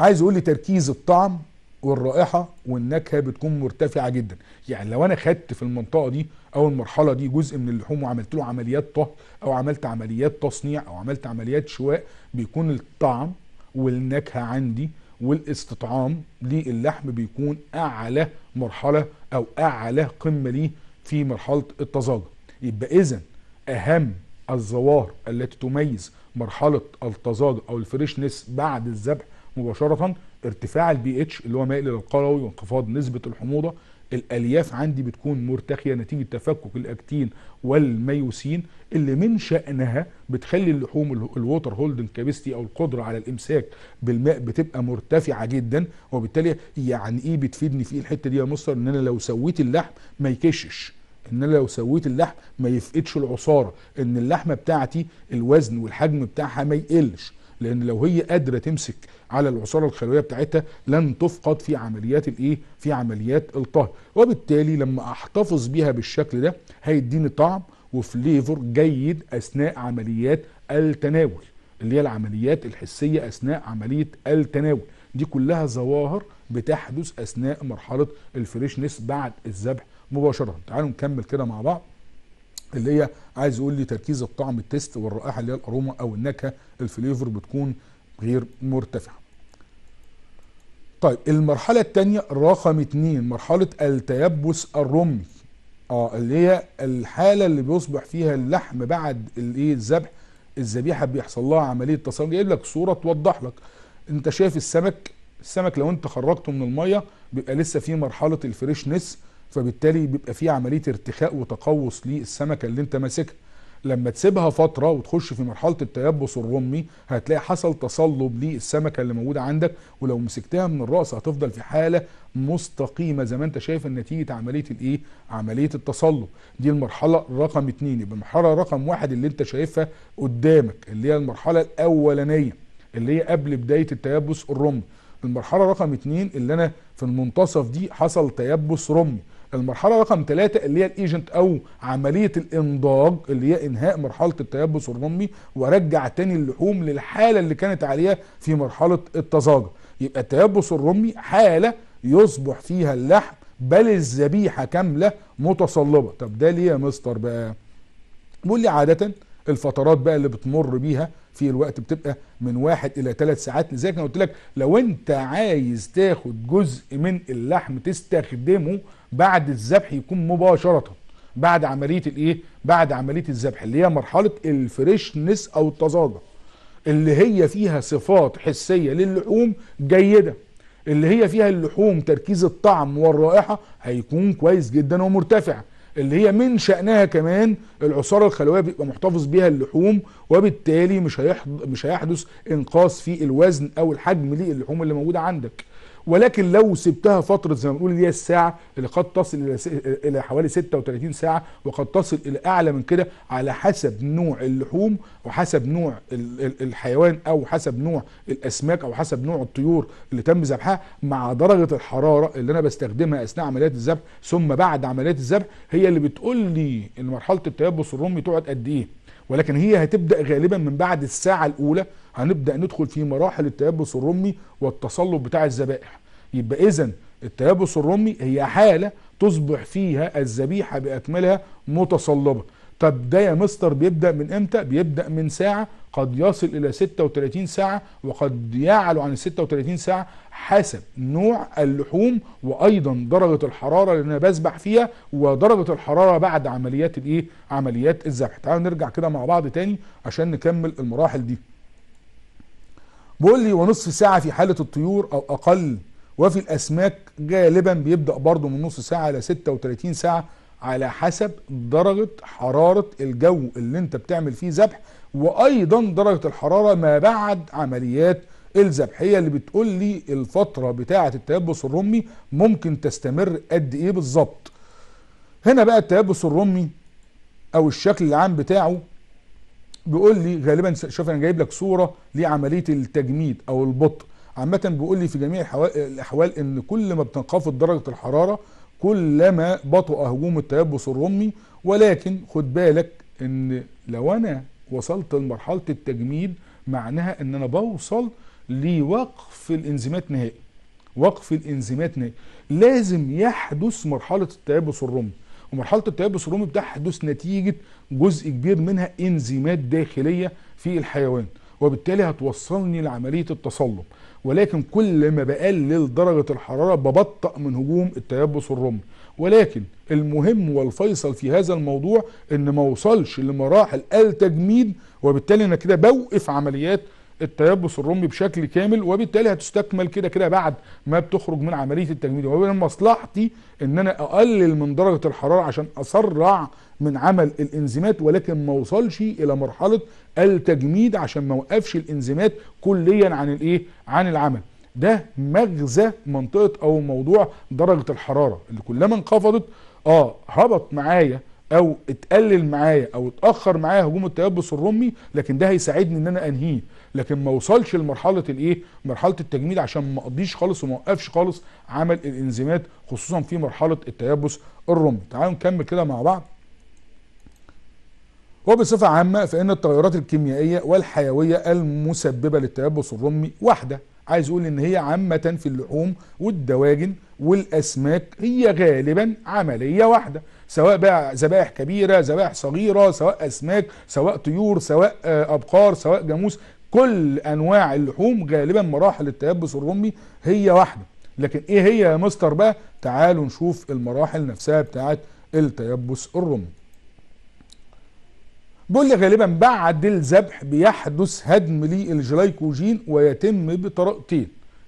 عايز اقول لي تركيز الطعم والرائحه والنكهه بتكون مرتفعه جدا يعني لو انا خدت في المنطقه دي او المرحله دي جزء من اللحوم وعملت له عمليات طهي او عملت عمليات تصنيع او عملت عمليات شواء بيكون الطعم والنكهه عندي والاستطعام للحم بيكون اعلى مرحله او اعلى قمه ليه في مرحله التذلل يبقى اذا اهم الظواهر التي تميز مرحله التذلل او الفريشنس بعد الذبح مباشره ارتفاع البي اتش اللي هو مائل للقروي وانخفاض نسبه الحموضه الالياف عندي بتكون مرتخيه نتيجه تفكك الاكتين والميوسين اللي من شانها بتخلي اللحوم الووتر هولدنج كابستي او القدره على الامساك بالماء بتبقى مرتفعه جدا وبالتالي يعني ايه بتفيدني في الحته دي يا مستر ان انا لو سويت اللحم ما يكشش ان انا لو سويت اللحم ما يفقدش العصاره ان اللحمه بتاعتي الوزن والحجم بتاعها ما يقلش لان لو هي قادره تمسك على العصاره الخلويه بتاعتها لن تفقد في عمليات الايه في عمليات الطهي وبالتالي لما احتفظ بيها بالشكل ده هيديني طعم وفليفر جيد اثناء عمليات التناول اللي هي العمليات الحسيه اثناء عمليه التناول دي كلها ظواهر بتحدث اثناء مرحله الفريشنس بعد الذبح مباشره تعالوا نكمل كده مع بعض اللي هي عايز يقول لي تركيز الطعم التست والرائحه اللي هي الاروما او النكهه الفليفر بتكون غير مرتفعه طيب المرحلة الثانية رقم اتنين مرحلة التيبس الرمي اه اللي هي الحالة اللي بيصبح فيها اللحم بعد الايه الذبح الذبيحة بيحصل لها عملية تصلب جايب لك صورة توضح لك انت شايف السمك السمك لو انت خرجته من المية بيبقى لسه في مرحلة الفريشنس فبالتالي بيبقى في عملية ارتخاء وتقوس للسمكة اللي انت ماسكها لما تسيبها فتره وتخش في مرحله التيبس الرمي هتلاقي حصل تصلب للسمكه اللي موجوده عندك ولو مسكتها من الراس هتفضل في حاله مستقيمه زي ما انت شايف نتيجه عمليه الايه؟ عمليه التصلب دي المرحله رقم اتنين يبقى المرحله رقم واحد اللي انت شايفها قدامك اللي هي المرحله الاولانيه اللي هي قبل بدايه التيبس الرمي المرحله رقم اتنين اللي انا في المنتصف دي حصل تيبس رمي المرحله رقم ثلاثة اللي هي الايجنت او عمليه الانضاج اللي هي انهاء مرحله التيبس الرمي ورجع تاني اللحوم للحاله اللي كانت عليها في مرحله التزاجر يبقى التيبس الرمي حاله يصبح فيها اللحم بل الذبيحه كامله متصلبه طب ده ليه يا مستر بقى بيقول لي عاده الفترات بقى اللي بتمر بيها في الوقت بتبقى من واحد الى ثلاث ساعات لذلك انا قلت لك لو انت عايز تاخد جزء من اللحم تستخدمه بعد الذبح يكون مباشره بعد عمليه الايه بعد عمليه الذبح اللي هي مرحله الفريشنس او الطازجه اللي هي فيها صفات حسيه للحوم جيده اللي هي فيها اللحوم تركيز الطعم والرائحه هيكون كويس جدا ومرتفع اللي هي من شأنها كمان العصارة الخلوية بيبقى محتفظ بيها اللحوم وبالتالي مش مش هيحدث انقاص في الوزن او الحجم للحوم اللي موجودة عندك ولكن لو سبتها فتره زي ما بنقول اللي هي الساعه اللي قد تصل الى الى حوالي 36 ساعه وقد تصل الى اعلى من كده على حسب نوع اللحوم وحسب نوع الحيوان او حسب نوع الاسماك او حسب نوع الطيور اللي تم ذبحها مع درجه الحراره اللي انا بستخدمها اثناء عمليات الذبح ثم بعد عمليات الذبح هي اللي بتقول لي ان مرحله التيبس الرمي تقعد قد ايه ولكن هي هتبدا غالبا من بعد الساعه الاولى هنبدا ندخل في مراحل التيبس الرمي والتصلب بتاع الذبائح يبقى اذا التيابس الرمي هي حالة تصبح فيها الذبيحة بأكملها متصلبة طب ده يا مستر بيبدأ من امتى بيبدأ من ساعة قد يصل الى 36 ساعة وقد يعلو عن 36 ساعة حسب نوع اللحوم وايضا درجة الحرارة اللي انا بذبح فيها ودرجة الحرارة بعد عمليات الايه عمليات الذبح تعالوا نرجع كده مع بعض تاني عشان نكمل المراحل دي بيقول لي ونصف ساعة في حالة الطيور او اقل وفي الأسماك غالبا بيبدأ برضه من نص ساعة ل 36 ساعة على حسب درجة حرارة الجو اللي انت بتعمل فيه ذبح وأيضا درجة الحرارة ما بعد عمليات الذبحية اللي بتقول لي الفترة بتاعة التيبس الرمي ممكن تستمر قد ايه بالظبط هنا بقى التيبس الرمي او الشكل العام بتاعه بيقول لي غالبا شوف انا جايب لك صورة لعملية التجميد او البطء عامه بيقول لي في جميع الاحوال ان كل ما بتنخفض درجه الحراره كلما بطأ هجوم التيبس الرمي ولكن خد بالك ان لو انا وصلت لمرحله التجميد معناها ان انا بوصل لوقف الانزيمات نهائي وقف الانزيمات نهائي لازم يحدث مرحله التيبس الرمي ومرحله التيبس الرمي بتحدث نتيجه جزء كبير منها انزيمات داخليه في الحيوان وبالتالي هتوصلني لعملية التصلب ولكن كل ما بقلل درجة الحرارة ببطأ من هجوم التيبس الرمل ولكن المهم والفيصل في هذا الموضوع ان ما وصلش لمراحل التجميد وبالتالي انا كده بوقف عمليات التيبس الرمي بشكل كامل وبالتالي هتستكمل كده كده بعد ما بتخرج من عمليه التجميد وبين مصلحتي ان انا اقلل من درجه الحراره عشان اسرع من عمل الانزيمات ولكن ما اوصلش الى مرحله التجميد عشان ما اوقفش الانزيمات كليا عن الايه عن العمل ده مغزى منطقه او موضوع درجه الحراره اللي كلما انخفضت اه هبط معايا او اتقلل معايا او اتاخر معايا هجوم التيبس الرمي لكن ده هيساعدني ان انا انهيه لكن ما وصلش لمرحله الايه مرحله التجميد عشان ما اقضيش خالص وما اوقفش خالص عمل الانزيمات خصوصا في مرحله التيبس الرمي تعالوا نكمل كده مع بعض وبصفة عامة فإن التغيرات الكيميائية والحيوية المسببة للتيبس الرمي واحدة عايز اقول ان هي عامة في اللحوم والدواجن والاسماك هي غالبا عملية واحدة سواء بقى ذبائح كبيرة ذبائح صغيرة سواء اسماك سواء طيور سواء آه، ابقار سواء جاموس كل انواع اللحوم غالبا مراحل التيبس الرمي هي واحده لكن ايه هي يا مستر بقى تعالوا نشوف المراحل نفسها بتاعه التيبس الرمي بيقول لي غالبا بعد الذبح بيحدث هدم للجلايكوجين ويتم بطريقتين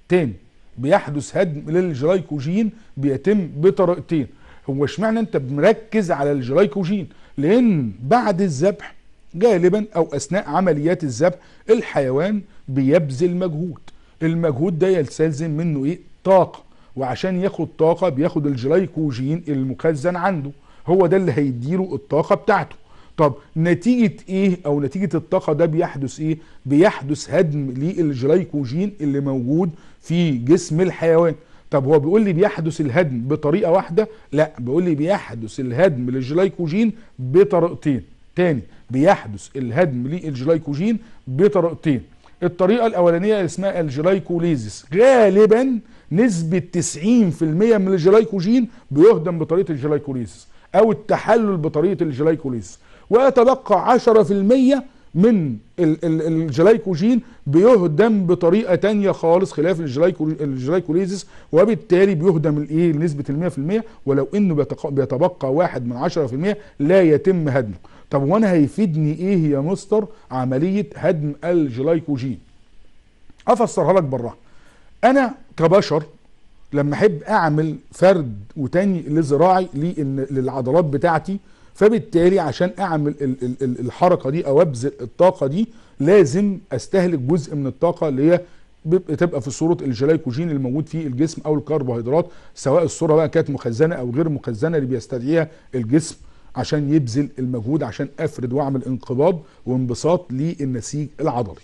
تاني بيحدث هدم للجلايكوجين بيتم بطريقتين هو اشمعنى انت مركز على الجلايكوجين لان بعد الذبح غالبا أو أثناء عمليات الذبح الحيوان بيبذل مجهود المجهود ده يستلزم منه إيه؟ طاقة وعشان ياخد طاقة بياخد الجلايكوجين المخزن عنده هو ده اللي هيديله الطاقة بتاعته طب نتيجة ايه او نتيجة الطاقة ده بيحدث ايه بيحدث هدم للجلايكوجين اللي موجود في جسم الحيوان طب هو بيقول لي بيحدث الهدم بطريقة واحدة لا بيقول لي بيحدث الهدم للجلايكوجين بطريقتين تاني بيحدث الهدم للجلايكوجين بطريقتين الطريقة الأولانية اسمها الجلايكوليزيس غالبا نسبة 90% من الجلايكوجين بيهدم بطريقة الجلايكوليزيس أو التحلل بطريقة الجلايكوليزيس ويتبقى 10% من الجلايكوجين بيهدم بطريقة تانية خالص خلاف الجلايكوليزيس وبالتالي بيهدم الايه نسبة المية في المية ولو انه بيتبقى واحد من عشرة في المية لا يتم هدمه طب وانا هيفيدني ايه يا مستر عملية هدم الجلايكوجين افسرها لك برا انا كبشر لما احب اعمل فرد وتاني لذراعي للعضلات بتاعتي فبالتالي عشان اعمل الحركه دي او ابذل الطاقه دي لازم استهلك جزء من الطاقه اللي هي بتبقى في صوره الجلايكوجين الموجود في الجسم او الكربوهيدرات سواء الصوره بقى كانت مخزنه او غير مخزنه اللي بيستدعيها الجسم عشان يبذل المجهود عشان افرد واعمل انقباض وانبساط للنسيج العضلي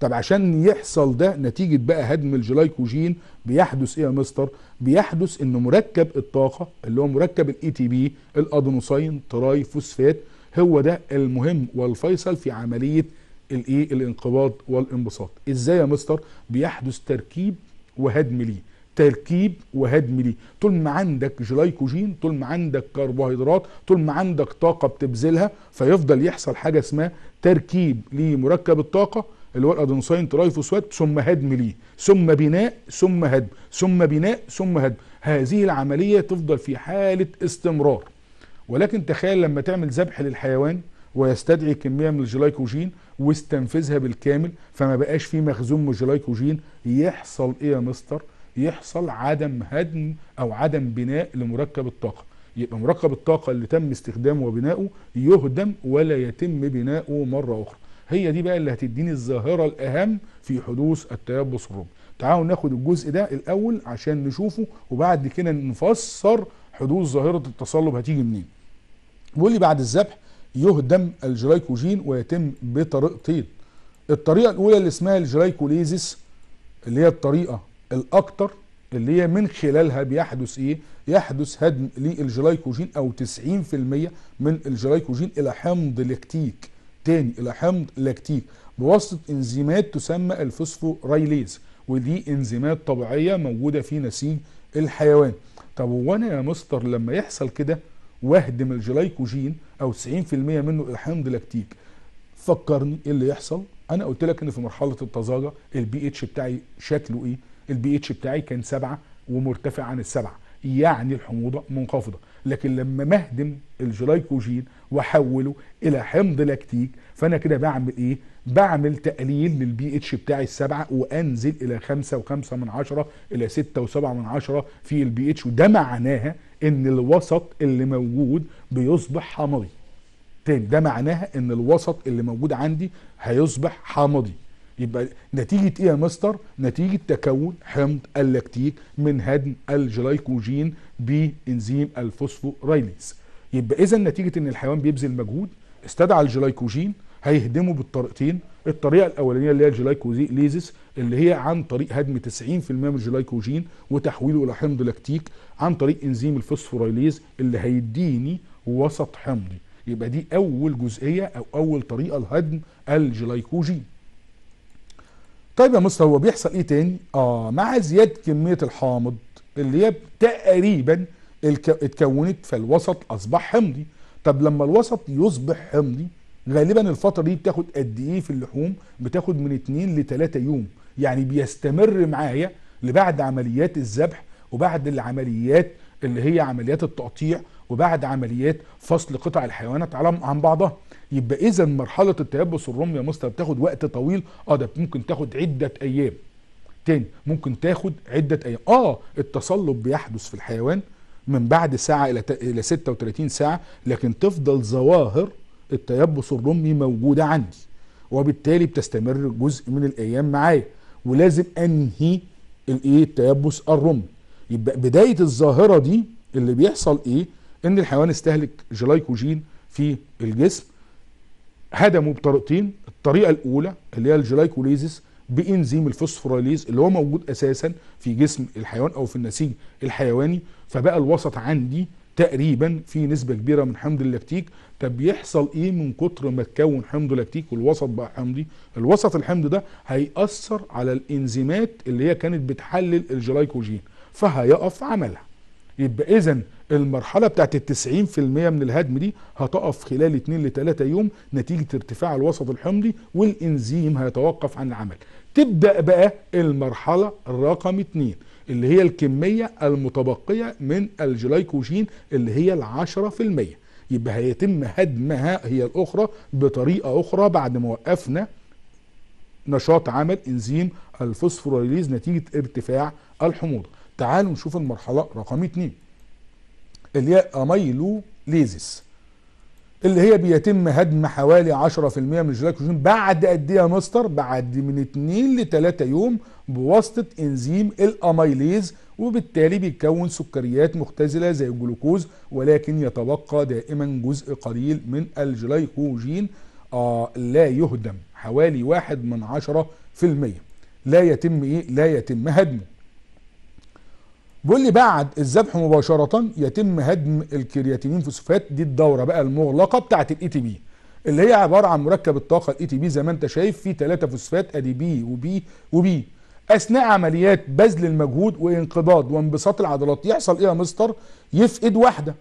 طب عشان يحصل ده نتيجة بقى هدم الجلايكوجين بيحدث ايه يا مستر بيحدث ان مركب الطاقة اللي هو مركب الاي تي e بي الادنوسين تراي فوسفات هو ده المهم والفيصل في عملية الايه الانقباض والانبساط ازاي يا مستر بيحدث تركيب وهدم ليه تركيب وهدم ليه طول ما عندك جلايكوجين طول ما عندك كربوهيدرات طول ما عندك طاقة بتبذلها فيفضل يحصل حاجة اسمها تركيب لمركب الطاقة اللي هو الادينوسين ترايفوسفات ثم هدم ليه ثم بناء ثم هدم ثم بناء ثم هدم هذه العملية تفضل في حالة استمرار ولكن تخيل لما تعمل ذبح للحيوان ويستدعي كميه من الجلايكوجين واستنفذها بالكامل فما بقاش فيه مخزون من الجلايكوجين يحصل ايه يا مستر؟ يحصل عدم هدم او عدم بناء لمركب الطاقه يبقى مركب الطاقه اللي تم استخدامه وبناؤه يهدم ولا يتم بناؤه مره اخرى هي دي بقى اللي هتديني الظاهره الاهم في حدوث التيبس الرملي تعالوا ناخد الجزء ده الاول عشان نشوفه وبعد كده نفسر حدوث ظاهره التصلب هتيجي منين بيقول لي بعد الذبح يهدم الجلايكوجين ويتم بطريقتين الطريقه الاولى اللي اسمها الجلايكوليزيس اللي هي الطريقه الاكتر اللي هي من خلالها بيحدث ايه يحدث هدم للجلايكوجين او 90% من الجلايكوجين الى حمض لاكتيك تاني الى حمض لاكتيك بواسطه انزيمات تسمى الفوسفورايليز ودي انزيمات طبيعيه موجوده في نسيج الحيوان طب هو انا يا مستر لما يحصل كده واهدم الجلايكوجين او 90% منه الى حمض لاكتيك فكرني ايه اللي يحصل انا قلت لك ان في مرحله التزاجه البي اتش بتاعي شكله ايه البي اتش بتاعي كان سبعة ومرتفع عن السبعة يعني الحموضة منخفضة لكن لما مهدم الجلايكوجين واحوله الى حمض لاكتيك فانا كده بعمل ايه بعمل تقليل للبي اتش بتاعي السبعة وانزل الى خمسة وخمسة من عشرة الى ستة وسبعة من عشرة في البي اتش وده معناها ان الوسط اللي موجود بيصبح حمضي تاني ده معناها ان الوسط اللي موجود عندي هيصبح حمضي يبقى نتيجة ايه يا مستر نتيجة تكون حمض اللاكتيك من هدم الجلايكوجين بانزيم الفوسفورايليز يبقى اذا نتيجة ان الحيوان بيبذل مجهود استدعى الجلايكوجين هيهدمه بالطريقتين الطريقه الاولانيه اللي هي الجلايكوليزيس اللي هي عن طريق هدم 90% من الجلايكوجين وتحويله الى حمض لاكتيك عن طريق انزيم الفوسفوريليز اللي هيديني وسط حمضي يبقى دي اول جزئيه او اول طريقه لهدم الجلايكوجين طيب يا مستر هو بيحصل ايه تاني اه مع زياده كميه الحامض اللي هي تقريبا اتكونت في الوسط اصبح حمضي طب لما الوسط يصبح حمضي غالبا الفتره دي بتاخد قد ايه في اللحوم بتاخد من 2 ل 3 يوم يعني بيستمر معايا لبعد عمليات الذبح وبعد العمليات اللي هي عمليات التقطيع وبعد عمليات فصل قطع الحيوانات عن بعضها يبقى اذا مرحله التيبس الرمي يا مستر بتاخد وقت طويل اه ده ممكن تاخد عده ايام تاني ممكن تاخد عده ايام اه التصلب بيحدث في الحيوان من بعد ساعه الى الى 36 ساعه لكن تفضل ظواهر التيبس الرمي موجوده عندي وبالتالي بتستمر جزء من الايام معايا ولازم انهي الايه التيبس الرمي يبقى بدايه الظاهره دي اللي بيحصل ايه ان الحيوان استهلك جلايكوجين في الجسم هدمه بطريقتين الطريقه الاولى اللي هي الجلايكوليزيس بانزيم الفوسفوراليز اللي هو موجود اساسا في جسم الحيوان او في النسيج الحيواني فبقى الوسط عندي تقريبا في نسبه كبيره من حمض اللاكتيك طب بيحصل ايه من كتر ما تكون حمض لاكتيك والوسط بقى حمضي الوسط الحمض ده هيأثر على الانزيمات اللي هي كانت بتحلل الجلايكوجين فهيقف عملها يبقى اذا المرحلة بتاعت التسعين في المية من الهدم دي هتقف خلال اتنين لتلاتة يوم نتيجة ارتفاع الوسط الحمضي والإنزيم هيتوقف عن العمل تبدأ بقى المرحلة رقم اتنين اللي هي الكمية المتبقية من الجلايكوجين اللي هي العشرة في المية يبقى هيتم هدمها هي الأخرى بطريقة أخرى بعد ما وقفنا نشاط عمل إنزيم الفوسفوريليز نتيجة ارتفاع الحموضة تعالوا نشوف المرحلة رقم اتنين الياء اميلو ليزيس اللي هي بيتم هدم حوالي 10% من الجلايكوجين بعد قد ايه يا مستر؟ بعد من 2 ل 3 يوم بواسطه انزيم الاميليز وبالتالي بيتكون سكريات مختزله زي الجلوكوز ولكن يتبقى دائما جزء قليل من الجلايكوجين آه لا يهدم حوالي واحد من عشرة في المية لا يتم ايه لا يتم هدمه بيقول لي بعد الذبح مباشره يتم هدم الكرياتينين فوسفات دي الدوره بقى المغلقه بتاعه الاي تي e بي اللي هي عباره عن مركب الطاقه الاي تي e بي زي ما انت شايف فيه ثلاثه فوسفات ادي بي وبي وبي اثناء عمليات بذل المجهود وانقباض وانبساط العضلات يحصل ايه يا مستر يفقد واحده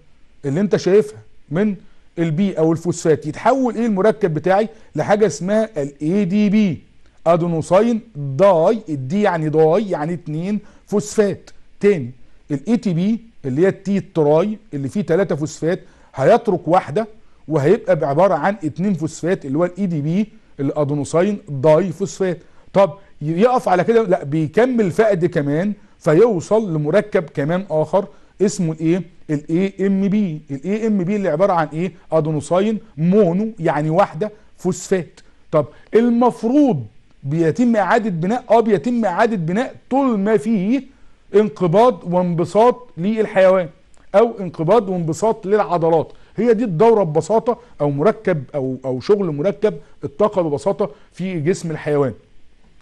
اللي انت شايفها من البي او الفوسفات يتحول ايه المركب بتاعي لحاجه اسمها الاي دي بي أدونوساين داي الدي يعني داي يعني اتنين فوسفات تاني الاي تي بي اللي هي التي التراي اللي فيه ثلاثة فوسفات هيترك واحده وهيبقى بعباره عن اتنين فوسفات اللي هو الاي دي بي الادونوسين داي فوسفات طب يقف على كده لا بيكمل فقد كمان فيوصل لمركب كمان اخر اسمه الايه الاي ام بي الاي ام بي اللي عباره عن ايه ادونوسين مونو يعني واحده فوسفات طب المفروض بيتم اعاده بناء اه بيتم اعاده بناء طول ما فيه انقباض وانبساط للحيوان او انقباض وانبساط للعضلات هي دي الدورة ببساطة او مركب او, أو شغل مركب الطاقة ببساطة في جسم الحيوان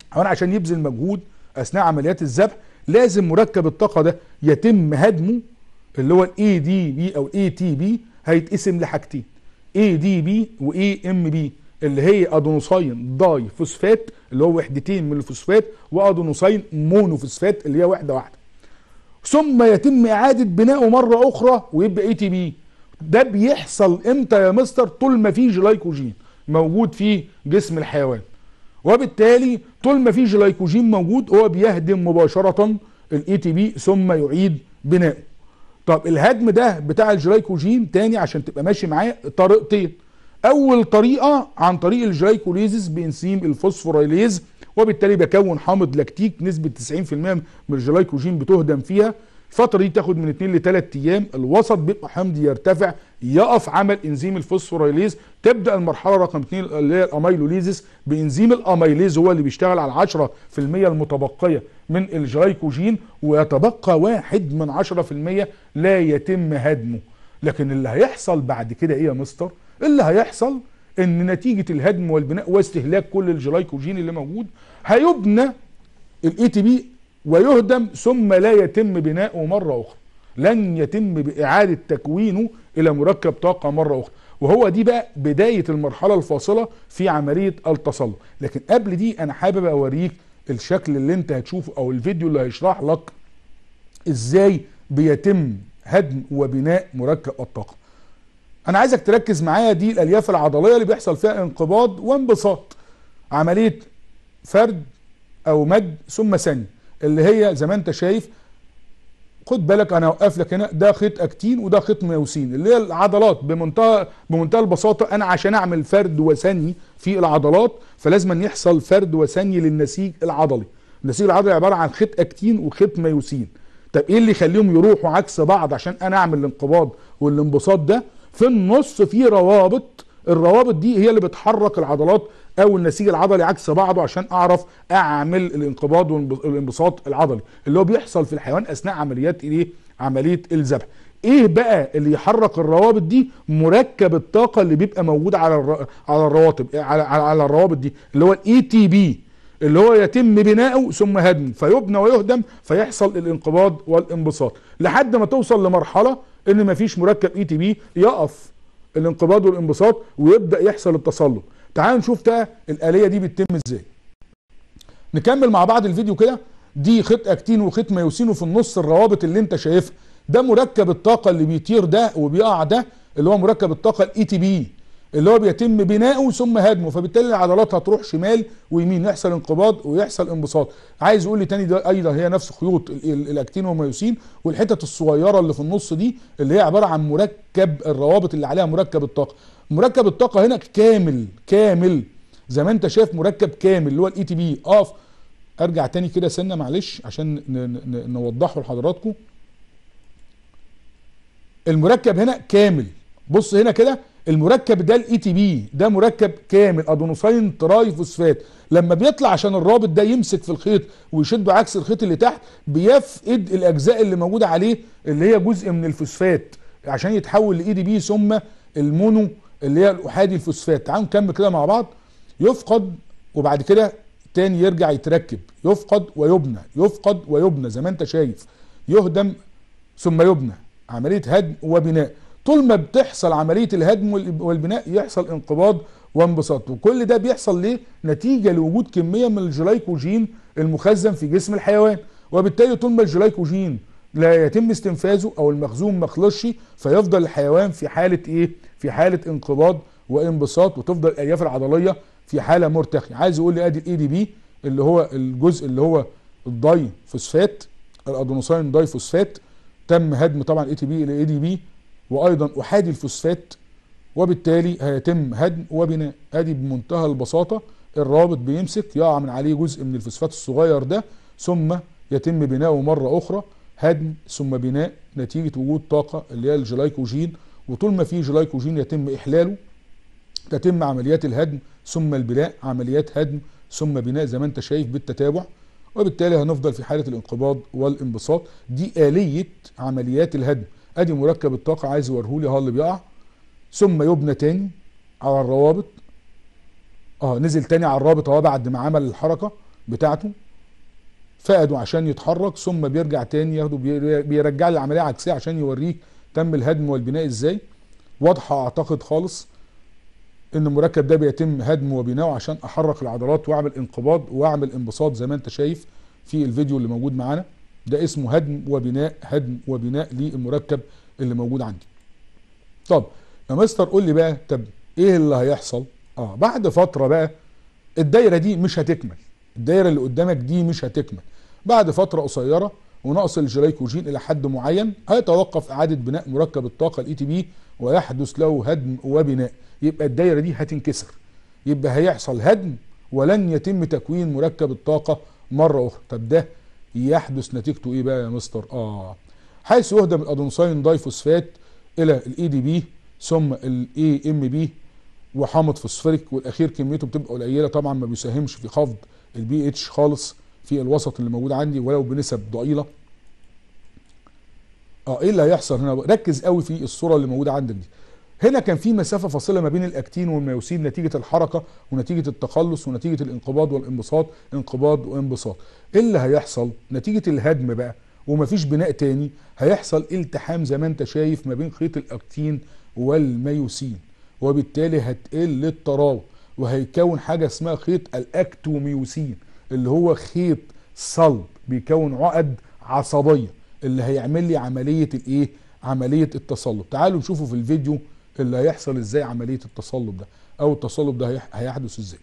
الحيوان عشان يبذل مجهود اثناء عمليات الذبح لازم مركب الطاقة ده يتم هدمه اللي هو الاي دي بي او الاي تي بي هيتقسم لحاجتين اي دي بي واي ام بي اللي هي ادونوساين داي فوسفات اللي هو وحدتين من الفوسفات وادونوساين مونوفوسفات اللي هي وحده واحده ثم يتم اعادة بنائه مرة اخرى ويبقى اي تي بي ده بيحصل امتى يا مستر طول ما في جلايكوجين موجود في جسم الحيوان وبالتالي طول ما في جلايكوجين موجود هو بيهدم مباشرة الاي تي بي ثم يعيد بنائه طب الهدم ده بتاع الجلايكوجين تاني عشان تبقى ماشي معاه طريقتين اول طريقة عن طريق الجلايكوليزيس بانسيم الفوسفوريليز وبالتالي بكون حامض لاكتيك نسبه 90% من الجلايكوجين بتهدم فيها الفتره دي تاخد من 2 ل 3 ايام الوسط بيبقى حمضي يرتفع يقف عمل انزيم الفوسفوريليز تبدا المرحله رقم 2 اللي هي الاميلوليزس بانزيم الاميليز هو اللي بيشتغل على 10% المتبقيه من الجلايكوجين ويتبقى 1 من 10% لا يتم هدمه لكن اللي هيحصل بعد كده ايه يا مستر اللي هيحصل ان نتيجة الهدم والبناء واستهلاك كل الجلايكوجين اللي موجود هيبنى الاي تي بي ويهدم ثم لا يتم بناؤه مرة اخرى لن يتم باعادة تكوينه الى مركب طاقة مرة اخرى وهو دي بقى بداية المرحلة الفاصلة في عملية التصلب لكن قبل دي انا حابب اوريك الشكل اللي انت هتشوفه او الفيديو اللي هيشرح لك ازاي بيتم هدم وبناء مركب الطاقة انا عايزك تركز معايا دي الالياف العضليه اللي بيحصل فيها انقباض وانبساط عمليه فرد او مد ثم ثاني اللي هي زي ما انت شايف خد بالك انا اوقف لك هنا ده خيط اكتين وده خيط ميوسين اللي هي العضلات بمنتهى بمنتهى البساطه انا عشان اعمل فرد وثني في العضلات فلازم أن يحصل فرد وثني للنسيج العضلي النسيج العضلي عباره عن خيط اكتين وخيط ميوسين طب ايه اللي يخليهم يروحوا عكس بعض عشان انا اعمل الانقباض والانبساط ده في النص في روابط الروابط دي هي اللي بتحرك العضلات او النسيج العضلي عكس بعضه عشان اعرف اعمل الانقباض والانبساط العضلي اللي هو بيحصل في الحيوان اثناء عمليات ايه عمليه الذبح ايه بقى اللي يحرك الروابط دي مركب الطاقه اللي بيبقى موجود على الر... على الرواتب على على الروابط دي اللي هو الاي تي بي اللي هو يتم بناؤه ثم هدمه فيبنى ويهدم فيحصل الانقباض والانبساط لحد ما توصل لمرحله ان مفيش مركب اي تي بي يقف الانقباض والانبساط ويبدا يحصل التصلب تعال نشوف بقى الاليه دي بتتم ازاي نكمل مع بعض الفيديو كده دي خيط اكتين وخيط ميوسين وفي النص الروابط اللي انت شايفها ده مركب الطاقه اللي بيطير ده وبيقع ده اللي هو مركب الطاقه الاي تي e بي اللي هو بيتم بناؤه ثم هدمه فبالتالي العضلات هتروح شمال ويمين يحصل انقباض ويحصل انبساط عايز يقول لي تاني ده ايضا هي نفس خيوط الاكتين والميوسين والحتت الصغيره اللي في النص دي اللي هي عباره عن مركب الروابط اللي عليها مركب الطاقه مركب الطاقه هنا كامل كامل زي ما انت شايف مركب كامل اللي هو الاي تي e بي اقف ارجع تاني كده سنه معلش عشان نوضحه لحضراتكم المركب هنا كامل بص هنا كده المركب ده الاي تي e بي ده مركب كامل ادونوسين تراي فوسفات لما بيطلع عشان الرابط ده يمسك في الخيط ويشده عكس الخيط اللي تحت بيفقد الاجزاء اللي موجوده عليه اللي هي جزء من الفوسفات عشان يتحول لاي دي بي ثم المونو اللي هي الاحادي الفوسفات تعالوا نكمل كده مع بعض يفقد وبعد كده تاني يرجع يتركب يفقد ويبنى يفقد ويبنى زي ما انت شايف يهدم ثم يبنى عمليه هدم وبناء طول ما بتحصل عملية الهدم والبناء يحصل انقباض وانبساط وكل ده بيحصل ليه نتيجة لوجود كمية من الجلايكوجين المخزن في جسم الحيوان وبالتالي طول ما الجلايكوجين لا يتم استنفاذه او المخزون ما خلصش فيفضل الحيوان في حالة ايه في حالة انقباض وانبساط وتفضل الالياف العضلية في حالة مرتخية عايز يقول لي ادي الاي دي بي اللي هو الجزء اللي هو الداي فوسفات الادونوسين داي فوسفات تم هدم طبعا الاي تي بي الاي دي بي وايضا احادي الفوسفات وبالتالي هيتم هدم وبناء ادي بمنتهى البساطه الرابط بيمسك يقع من عليه جزء من الفوسفات الصغير ده ثم يتم بناؤه مره اخرى هدم ثم بناء نتيجه وجود طاقه اللي هي الجلايكوجين وطول ما في جلايكوجين يتم احلاله تتم عمليات الهدم ثم البناء عمليات هدم ثم بناء زي ما انت شايف بالتتابع وبالتالي هنفضل في حاله الانقباض والانبساط دي اليه عمليات الهدم ادي مركب الطاقة عايز يوريهولي اهو اللي بيقع ثم يبنى تاني على الروابط اه نزل تاني على الرابط اهو بعد ما عمل الحركة بتاعته فقده عشان يتحرك ثم بيرجع تاني ياخده بيرجع لي العملية عكسية عشان يوريك تم الهدم والبناء ازاي واضحة اعتقد خالص ان المركب ده بيتم هدمه وبناؤه عشان احرك العضلات واعمل انقباض واعمل انبساط زي ما انت شايف في الفيديو اللي موجود معانا ده اسمه هدم وبناء هدم وبناء للمركب اللي موجود عندي طب يا مستر قول لي بقى طب ايه اللي هيحصل اه بعد فتره بقى الدايره دي مش هتكمل الدايره اللي قدامك دي مش هتكمل بعد فتره قصيره ونقص الجليكوجين الى حد معين هيتوقف اعاده بناء مركب الطاقه الاي تي e بي ويحدث له هدم وبناء يبقى الدايره دي هتنكسر يبقى هيحصل هدم ولن يتم تكوين مركب الطاقه مره اخرى طب ده يحدث نتيجته ايه بقى يا مستر اه حيث يهدم الادونسين دايفوسفات الى الاي دي e بي ثم الاي ام بي وحامض فوسفوريك والاخير كميته بتبقى قليله طبعا ما بيساهمش في خفض البي اتش خالص في الوسط اللي موجود عندي ولو بنسب ضئيله اه ايه اللي هيحصل هنا ركز قوي في الصوره اللي موجوده عندك دي هنا كان في مسافة فاصلة ما بين الأكتين والميوسين نتيجة الحركة ونتيجة التقلص ونتيجة الانقباض والانبساط انقباض وانبساط ايه اللي هيحصل نتيجة الهدم بقى ومفيش بناء تاني هيحصل التحام زي ما انت شايف ما بين خيط الاكتين والميوسين وبالتالي هتقل التراوح وهيكون حاجة اسمها خيط الاكتوميوسين اللي هو خيط صلب بيكون عقد عصبية اللي هيعمل لي عملية الايه عملية التصلب تعالوا نشوفوا في الفيديو اللي هيحصل ازاي عمليه التصلب ده او التصلب ده هيحدث ازاي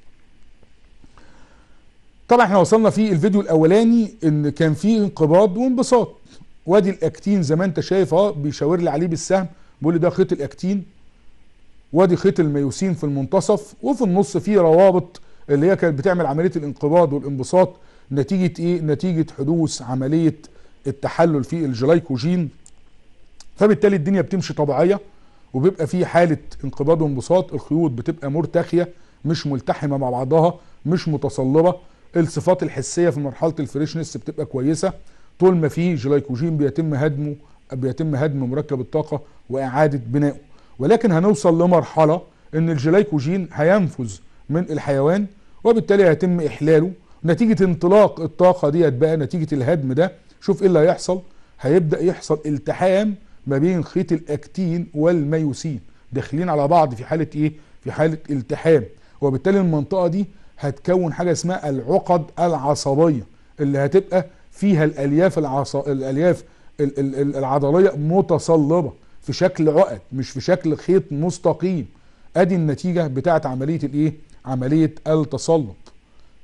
طبعا احنا وصلنا في الفيديو الاولاني ان كان في انقباض وانبساط وادي الاكتين زي ما انت شايف اه بيشاور لي عليه بالسهم بيقول لي ده خيط الاكتين وادي خيط الميوسين في المنتصف وفي النص في روابط اللي هي كانت بتعمل عمليه الانقباض والانبساط نتيجه ايه نتيجه حدوث عمليه التحلل في الجلايكوجين فبالتالي الدنيا بتمشي طبيعيه وبيبقى في حاله انقباض وانبساط الخيوط بتبقى مرتخيه مش ملتحمه مع بعضها مش متصلبه الصفات الحسيه في مرحله الفريشنس بتبقى كويسه طول ما في جلايكوجين بيتم هدمه بيتم هدم مركب الطاقه واعاده بنائه ولكن هنوصل لمرحله ان الجلايكوجين هينفذ من الحيوان وبالتالي هيتم احلاله نتيجه انطلاق الطاقه ديت بقى نتيجه الهدم ده شوف ايه اللي هيحصل هيبدا يحصل التحام ما بين خيط الاكتين والميوسين داخلين على بعض في حالة ايه في حالة التحام وبالتالي المنطقة دي هتكون حاجة اسمها العقد العصبية اللي هتبقى فيها الالياف العص... الالياف العضلية متصلبة في شكل عقد مش في شكل خيط مستقيم ادي النتيجة بتاعت عملية الايه عملية التصلب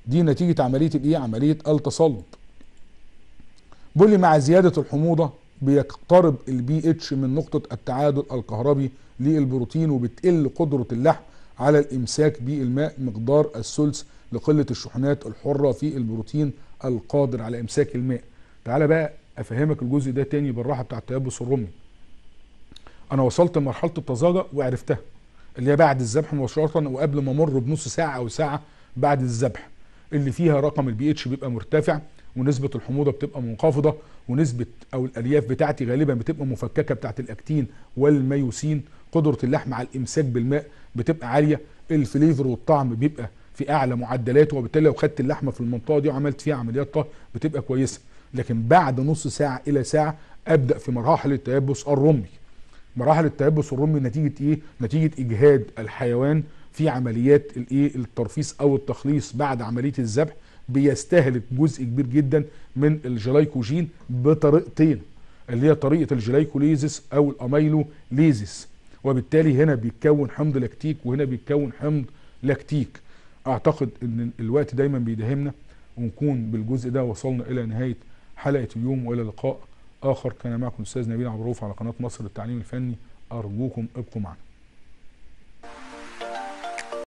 دي نتيجة عملية الايه عملية التصلب بيقول لي مع زيادة الحموضة بيقترب البي اتش من نقطة التعادل الكهربي للبروتين وبتقل قدرة اللحم على الامساك بالماء مقدار الثلث لقلة الشحنات الحرة في البروتين القادر على امساك الماء تعالى بقى افهمك الجزء ده تاني بالراحة بتاع التيبس الرمي انا وصلت لمرحلة الطزاجة وعرفتها اللي هي بعد الذبح مباشرة وقبل ما امر بنص ساعة او ساعة بعد الذبح اللي فيها رقم البي اتش بيبقى مرتفع ونسبه الحموضه بتبقى منخفضه ونسبه او الالياف بتاعتي غالبا بتبقى مفككه بتاعت الاكتين والميوسين قدره اللحم على الامساك بالماء بتبقى عاليه الفليفر والطعم بيبقى في اعلى معدلاته وبالتالي لو خدت اللحمه في المنطقه دي وعملت فيها عمليات طهي بتبقى كويسه لكن بعد نص ساعه الى ساعه ابدا في مراحل التيبس الرمي مراحل التيبس الرمي نتيجه ايه نتيجه اجهاد الحيوان في عمليات الايه الترفيس او التخليص بعد عمليه الذبح بيستهلك جزء كبير جدا من الجلايكوجين بطريقتين اللي هي طريقه الجلايكوليزس او الاميلوليزس وبالتالي هنا بيتكون حمض لاكتيك وهنا بيتكون حمض لاكتيك اعتقد ان الوقت دايما بيدهمنا ونكون بالجزء ده وصلنا الى نهايه حلقه اليوم والى لقاء اخر كان معكم الاستاذ نبيل عبد الرؤوف على قناه مصر للتعليم الفني ارجوكم ابقوا معنا